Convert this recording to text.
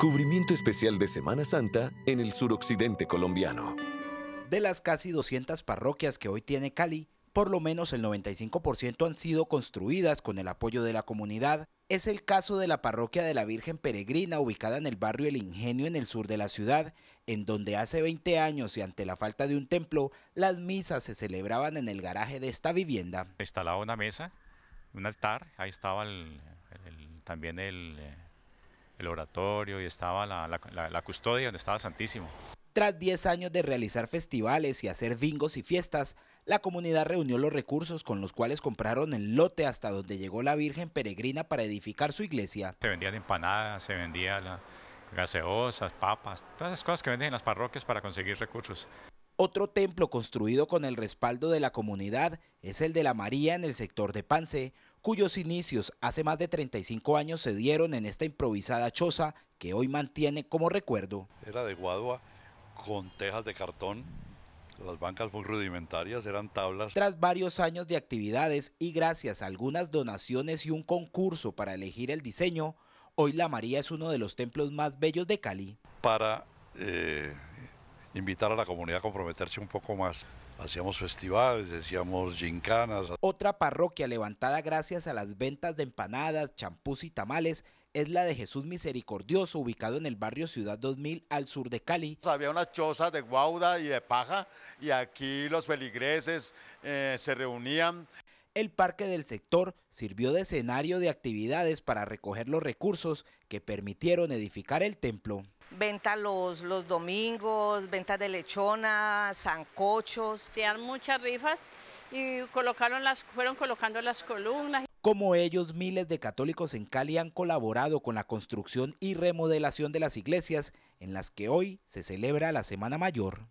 Cubrimiento especial de Semana Santa en el suroccidente colombiano. De las casi 200 parroquias que hoy tiene Cali, por lo menos el 95% han sido construidas con el apoyo de la comunidad. Es el caso de la parroquia de la Virgen Peregrina ubicada en el barrio El Ingenio en el sur de la ciudad, en donde hace 20 años y ante la falta de un templo, las misas se celebraban en el garaje de esta vivienda. Instalaba una mesa, un altar, ahí estaba también el, eh, el oratorio y estaba la, custodia donde estaba Santísimo. Tras 10 años de realizar festivales y hacer bingos y fiestas, la comunidad reunió los recursos con los cuales compraron el lote hasta donde llegó la Virgen Peregrina para edificar su iglesia. Se vendían empanadas, se vendían gaseosas, papas, todas esas cosas que venden en las parroquias para conseguir recursos. Otro templo construido con el respaldo de la comunidad es el de la María en el sector de Pance, cuyos inicios hace más de 35 años se dieron en esta improvisada choza que hoy mantiene como recuerdo. Era de guadua con tejas de cartón, las bancas muy rudimentarias, eran tablas. Tras varios años de actividades y gracias a algunas donaciones y un concurso para elegir el diseño, hoy la María es uno de los templos más bellos de Cali. Para eh, invitar a la comunidad a comprometerse un poco más. Hacíamos festivales, decíamos gincanas. Otra parroquia levantada gracias a las ventas de empanadas, champús y tamales es la de Jesús Misericordioso, ubicado en el barrio Ciudad 2000 al sur de Cali. Había unas chozas de guauda y de paja y aquí los feligreses eh, se reunían el parque del sector sirvió de escenario de actividades para recoger los recursos que permitieron edificar el templo. Venta los, los domingos, venta de lechonas, zancochos. Tenían muchas rifas y colocaron las, fueron colocando las columnas. Como ellos, miles de católicos en Cali han colaborado con la construcción y remodelación de las iglesias en las que hoy se celebra la Semana Mayor.